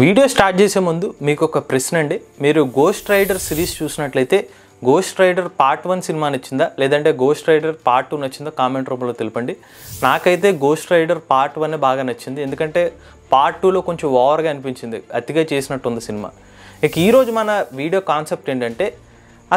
video start చేసే ముందు మీకు ఒక ప్రశ్న అండి మీరు గోస్ట్ రైడర్ సిరీస్ చూసినట్లయితే Ghost Rider part one cinema నచ్చిందా లేదంటే గోస్ట్ రైడర్ పార్ట్ టూ నచ్చిందా కామెంట్ రూపంలో తెలపండి నాకైతే గోస్ట్ రైడర్ పార్ట్ వన్ బాగా నచ్చింది ఎందుకంటే పార్ట్ టూలో కొంచెం ఓవర్గా అనిపించింది అతిగా చేసినట్టుంది సినిమా ఇక ఈరోజు మన వీడియో కాన్సెప్ట్ ఏంటంటే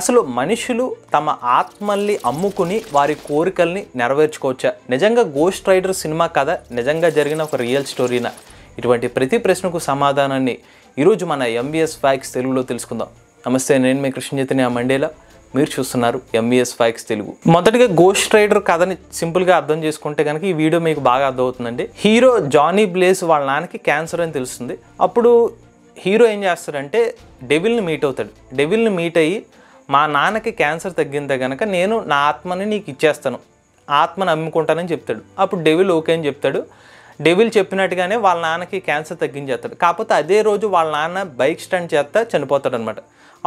అసలు మనుషులు తమ ఆత్మల్ని అమ్ముకుని వారి కోరికల్ని నెరవేర్చుకోవచ్చా నిజంగా గోస్ట్ రైడర్ సినిమా కథ నిజంగా జరిగిన ఒక రియల్ స్టోరీనా ఇటువంటి ప్రతి ప్రశ్నకు సమాధానాన్ని ఈరోజు మన ఎంబీఎస్ ఫ్యాక్స్ తెలుగులో తెలుసుకుందాం నమస్తే నేను మీ కృష్ణ చైతన్య మండేలా మీరు చూస్తున్నారు ఎంబీఎస్ ఫైక్స్ తెలుగు మొదటిగా గోస్ట్ రైడర్ కథని సింపుల్గా అర్థం చేసుకుంటే కనుక ఈ వీడియో మీకు బాగా అర్థమవుతుందండి హీరో జానీ బ్లేస్ వాళ్ళ నాన్నకి క్యాన్సర్ అని తెలుస్తుంది అప్పుడు హీరో ఏం చేస్తాడంటే డెవిల్ని మీట్ అవుతాడు డెవిల్ని మీట్ అయ్యి మా నాన్నకి క్యాన్సర్ తగ్గిందే కనుక నేను నా ఆత్మని నీకు ఇచ్చేస్తాను ఆత్మను అమ్ముకుంటానని చెప్తాడు అప్పుడు డెవిల్ ఓకే అని చెప్తాడు డెవిల్ చెప్పినట్టుగానే వాళ్ళ నాన్నకి క్యాన్సర్ తగ్గించేస్తాడు కాకపోతే అదే రోజు వాళ్ళ నాన్న బైక్ స్టాండ్ చేస్తా చనిపోతాడు అనమాట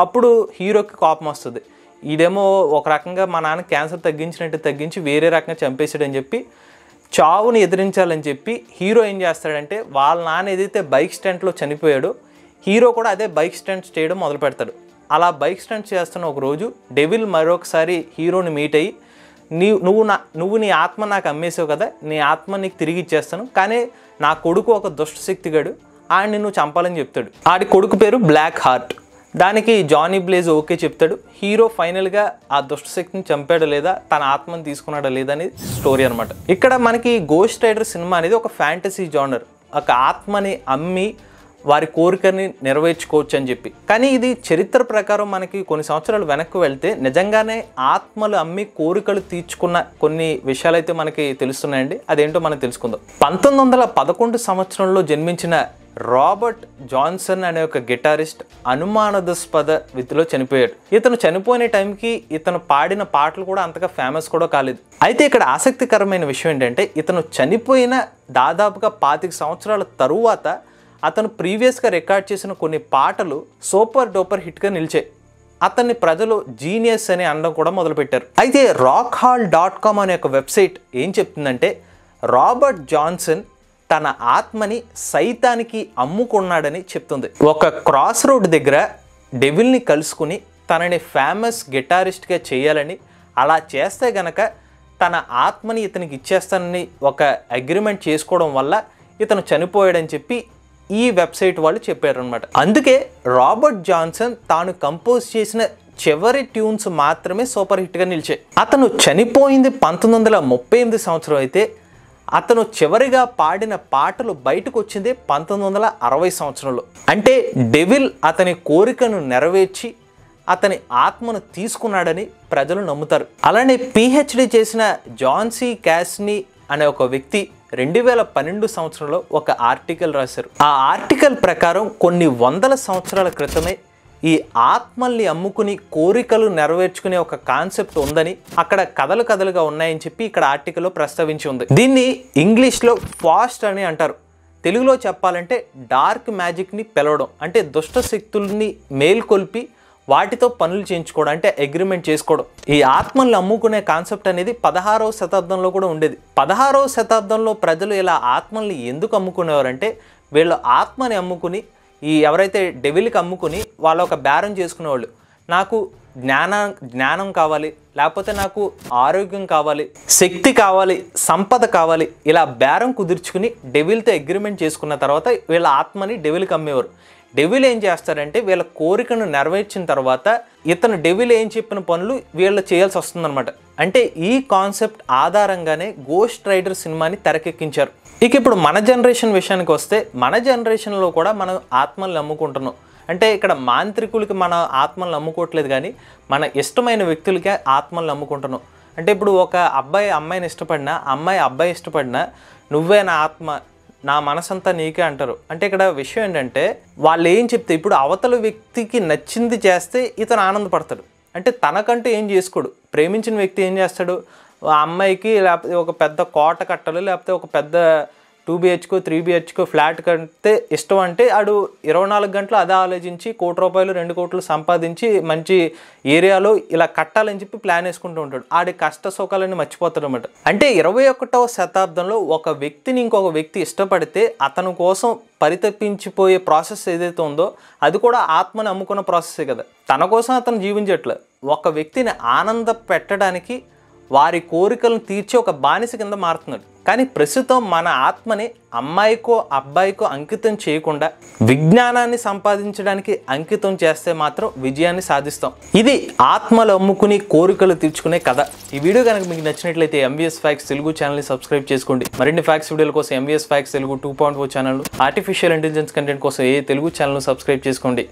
అప్పుడు హీరోకి కోపం వస్తుంది ఇదేమో ఒక రకంగా మా నాన్న క్యాన్సర్ తగ్గించినట్టు తగ్గించి వేరే రకంగా చంపేశాడని చెప్పి చావుని ఎదిరించాలని చెప్పి హీరో ఏం చేస్తాడంటే వాళ్ళ నాన్న ఏదైతే బైక్ స్టాండ్లో చనిపోయాడో హీరో కూడా అదే బైక్ స్టాండ్ చేయడం మొదలు పెడతాడు అలా బైక్ స్టాండ్ చేస్తున్న ఒక రోజు డెవిల్ మరొకసారి హీరోని మీట్ అయ్యి నీ నువ్వు నా నువ్వు నీ ఆత్మ నాకు అమ్మేసావు కదా నీ ఆత్మ నీకు తిరిగి ఇచ్చేస్తాను కానీ నా కొడుకు ఒక దుష్టశక్తిగాడు ఆయన నువ్వు చంపాలని చెప్తాడు ఆడి కొడుకు పేరు బ్లాక్ హార్ట్ దానికి జానీ బ్లేజ్ ఓకే చెప్తాడు హీరో ఫైనల్గా ఆ దుష్టశక్తిని చంపాడు లేదా తన ఆత్మను తీసుకున్నాడా లేదా అనేది స్టోరీ అనమాట ఇక్కడ మనకి గోస్ట్ రైడర్ సినిమా అనేది ఒక ఫ్యాంటసీ జానర్ ఒక ఆత్మని అమ్మి వారి కోరికని నెరవేర్చుకోవచ్చు అని చెప్పి కానీ ఇది చరిత్ర ప్రకారం మనకి కొన్ని సంవత్సరాలు వెనక్కి వెళ్తే నిజంగానే ఆత్మలు అమ్మి కోరికలు తీర్చుకున్న కొన్ని విషయాలు అయితే మనకి తెలుస్తున్నాయండి అదేంటో మనం తెలుసుకుందాం పంతొమ్మిది వందల పదకొండు సంవత్సరంలో జన్మించిన రాబర్ట్ జాన్సన్ అనే ఒక గిటారిస్ట్ అనుమానదస్పద విధిలో చనిపోయాడు ఇతను చనిపోయిన టైంకి ఇతను పాడిన పాటలు కూడా అంతగా ఫేమస్ కూడా కాలేదు అయితే ఇక్కడ ఆసక్తికరమైన విషయం ఏంటంటే ఇతను చనిపోయిన దాదాపుగా పాతిక సంవత్సరాల తరువాత అతను ప్రీవియస్గా రికార్డ్ చేసిన కొన్ని పాటలు సూపర్ డూపర్ హిట్గా నిలిచాయి అతన్ని ప్రజలు జీనియస్ అని అనడం కూడా మొదలుపెట్టారు అయితే రాక్ హాల్ డాట్ కామ్ అనే ఒక వెబ్సైట్ ఏం చెప్తుందంటే రాబర్ట్ జాన్సన్ తన ఆత్మని సైతానికి అమ్ముకున్నాడని చెప్తుంది ఒక క్రాస్ రోడ్ దగ్గర డెవిల్ని కలుసుకుని తనని ఫేమస్ గిటారిస్ట్గా చేయాలని అలా చేస్తే గనక తన ఆత్మని ఇతనికి ఇచ్చేస్తానని ఒక అగ్రిమెంట్ చేసుకోవడం వల్ల ఇతను చనిపోయాడని చెప్పి ఈ వెబ్సైట్ వాళ్ళు చెప్పారనమాట అందుకే రాబర్ట్ జాన్సన్ తాను కంపోజ్ చేసిన చివరి ట్యూన్స్ మాత్రమే సూపర్ హిట్గా నిలిచాయి అతను చనిపోయింది పంతొమ్మిది వందల ముప్పై ఎనిమిది సంవత్సరం అయితే అతను చివరిగా పాడిన పాటలు బయటకు వచ్చింది పంతొమ్మిది వందల అరవై సంవత్సరంలో అంటే డెవిల్ అతని కోరికను నెరవేర్చి అతని ఆత్మను తీసుకున్నాడని ప్రజలు నమ్ముతారు అలానే పిహెచ్డి చేసిన జాన్సీ క్యాస్ని అనే ఒక వ్యక్తి రెండు వేల పన్నెండు సంవత్సరంలో ఒక ఆర్టికల్ రాశారు ఆ ఆర్టికల్ ప్రకారం కొన్ని వందల సంవత్సరాల క్రితమే ఈ ఆత్మల్ని అమ్ముకుని కోరికలు నెరవేర్చుకునే ఒక కాన్సెప్ట్ ఉందని అక్కడ కథలు కథలుగా ఉన్నాయని చెప్పి ఇక్కడ ఆర్టికల్లో ప్రస్తావించి ఉంది దీన్ని ఇంగ్లీష్లో ఫాస్ట్ అని అంటారు తెలుగులో చెప్పాలంటే డార్క్ మ్యాజిక్ని పిలవడం అంటే దుష్ట శక్తుల్ని మేల్కొల్పి వాటితో పనులు చేయించుకోవడం అంటే అగ్రిమెంట్ చేసుకోవడం ఈ ఆత్మల్ని అమ్ముకునే కాన్సెప్ట్ అనేది పదహారవ శతాబ్దంలో కూడా ఉండేది పదహారవ శతాబ్దంలో ప్రజలు ఇలా ఆత్మల్ని ఎందుకు అమ్ముకునేవారంటే వీళ్ళు ఆత్మని అమ్ముకుని ఈ ఎవరైతే డెవిల్కి అమ్ముకుని వాళ్ళు ఒక బేరం చేసుకునేవాళ్ళు నాకు జ్ఞాన జ్ఞానం కావాలి లేకపోతే నాకు ఆరోగ్యం కావాలి శక్తి కావాలి సంపద కావాలి ఇలా బేరం కుదుర్చుకుని డెవిల్తో అగ్రిమెంట్ చేసుకున్న తర్వాత వీళ్ళ ఆత్మని డెవిల్కి అమ్మేవారు డెవిల్ ఏం చేస్తారంటే వీళ్ళ కోరికను నెరవేర్చిన తర్వాత ఇతను డెవిల్ ఏం చెప్పిన పనులు వీళ్ళు చేయాల్సి వస్తుందన్నమాట అంటే ఈ కాన్సెప్ట్ ఆధారంగానే గోస్ట్ రైడర్ సినిమాని తెరకెక్కించారు ఇక ఇప్పుడు మన జనరేషన్ విషయానికి వస్తే మన జనరేషన్లో కూడా మనం ఆత్మలు నమ్ముకుంటున్నాం అంటే ఇక్కడ మాంత్రికులకి మన ఆత్మలు నమ్ముకోవట్లేదు కానీ మన ఇష్టమైన వ్యక్తులకే ఆత్మలు నమ్ముకుంటున్నాం అంటే ఇప్పుడు ఒక అబ్బాయి అమ్మాయిని ఇష్టపడినా అమ్మాయి అబ్బాయి ఇష్టపడినా నువ్వే నా ఆత్మ నా మనసంతా నీకే అంటారు అంటే ఇక్కడ విషయం ఏంటంటే వాళ్ళు ఏం చెప్తే ఇప్పుడు అవతల వ్యక్తికి నచ్చింది చేస్తే ఇతను ఆనందపడతాడు అంటే తనకంటూ ఏం చేసుకోడు ప్రేమించిన వ్యక్తి ఏం చేస్తాడు ఆ అమ్మాయికి లేకపోతే ఒక పెద్ద కోట కట్టలు లేకపోతే ఒక పెద్ద టూ బిహెచ్కో త్రీ బిహెచ్కో ఫ్లాట్ కంటే ఇష్టం అంటే ఆడు ఇరవై నాలుగు గంటలు అదే ఆలోచించి కోటి రూపాయలు రెండు కోట్లు సంపాదించి మంచి ఏరియాలో ఇలా కట్టాలని చెప్పి ప్లాన్ వేసుకుంటూ ఉంటాడు ఆడి కష్ట సుఖాలన్నీ మర్చిపోతాడు అనమాట అంటే ఇరవై ఒకటవ శతాబ్దంలో ఒక వ్యక్తిని ఇంకొక వ్యక్తి ఇష్టపడితే అతని కోసం పరితప్పించిపోయే ప్రాసెస్ ఏదైతే ఉందో అది కూడా ఆత్మని అమ్ముకున్న ప్రాసెసే కదా తన కోసం అతను జీవించట్లే ఒక వ్యక్తిని ఆనంద పెట్టడానికి వారి కోరికలను తీర్చే ఒక బానిస కింద మారుతున్నాడు కానీ ప్రస్తుతం మన ఆత్మని అమ్మాయికో అబ్బాయికో అంకితం చేయకుండా విజ్ఞానాన్ని సంపాదించడానికి అంకితం చేస్తే మాత్రం విజయాన్ని సాధిస్తాం ఇది ఆత్మలు అమ్ముకుని కోరికలు తీర్చుకునే కథ ఈ వీడియో కనుక మీకు నచ్చినట్లయితే ఎంవీఎస్ ఫ్యాక్స్ తెలుగు ఛానల్ని సబ్స్క్రైబ్ చేసుకోండి మరిన్ని ఫ్యాక్స్ వీడియోల కోసం MVS facts Telugu two point four channel artificial intelligence content కోసం ఏ తెలుగు ఛానల్ను సబ్స్క్రైబ్ చేసుకోండి